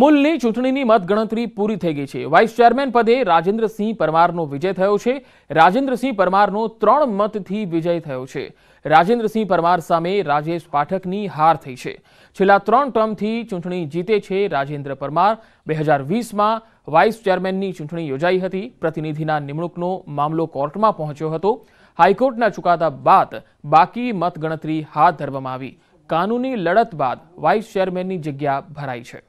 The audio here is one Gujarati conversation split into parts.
મૂલની ચૂંટણીની મત ગણતરી પૂરી થઈ ગઈ છે. વાઇસ ચેરમેન પદે રાજેન્દ્રસિંહ પરમારનો વિજય થયો છે. રાજેન્દ્રસિંહ પરમારનો 3 મતથી વિજય થયો છે. રાજેન્દ્રસિંહ પરમાર સામે રાજેશ પાઠકની હાર થઈ છે. છેલા 3 ટર્મથી ચૂંટણી જીતે છે રાજેન્દ્ર પરમાર. 2020 માં વાઇસ ચેરમેનની ચૂંટણી યોજાય હતી. પ્રતિનિધિના નિમણૂકનો મામલો કોર્ટમાં પહોંચ્યો હતો. હાઈકોર્ટના ચુકાદા બાદ બાકી મત ગણતરી હાથ ધરવામાં આવી. કાનૂની લડત બાદ વાઇસ ચેરમેનની જગ્યા ભરાઈ છે.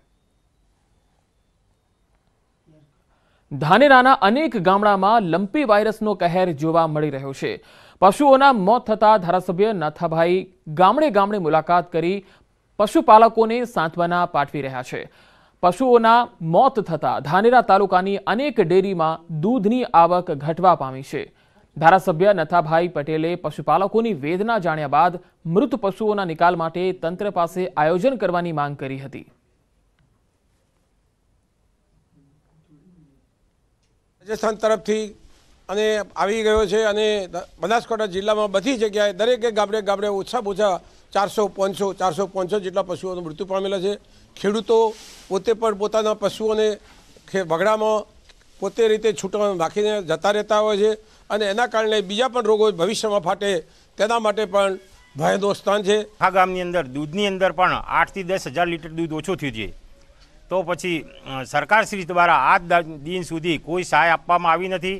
ધાનેરાના અનેક ગામડામાં લંપી વાયરસનો કહેર જોવા મળી રહ્યો છે પશુઓના મોત થતાં ધારાસભ્ય નાથાભાઈ ગામડે ગામડે મુલાકાત કરી પશુપાલકોને સાંત્વના પાઠવી રહ્યા છે પશુઓના મોત થતાં ધાનેરા તાલુકાની અનેક ડેરીમાં દૂધની આવક ઘટવા પામી છે ધારાસભ્ય નથાભાઈ પટેલે પશુપાલકોની વેદના જાણ્યા બાદ મૃત પશુઓના નિકાલ માટે તંત્ર પાસે આયોજન કરવાની માંગ કરી હતી રાજસ્થાન તરફથી અને આવી ગયો છે અને બનાસકાંઠા જિલ્લામાં બધી જગ્યાએ દરેકે ગામડે ગામડે ઓછા ઓછા ચારસો પાંચસો ચારસો પાંચસો જેટલા પશુઓનું મૃત્યુ પામેલા છે ખેડૂતો પોતે પણ પોતાના પશુઓને બગડામાં પોતે રીતે છૂટવા નાખીને જતા રહેતા હોય છે અને એના કારણે બીજા પણ રોગો ભવિષ્યમાં ફાટે તેના માટે પણ ભયનું સ્થાન છે આ ગામની અંદર દૂધની અંદર પણ આઠથી દસ હજાર લીટર દૂધ ઓછું થયું છે તો પછી સરકારશ્રી દ્વારા આજ દિન સુધી કોઈ સહાય આપવામાં આવી નથી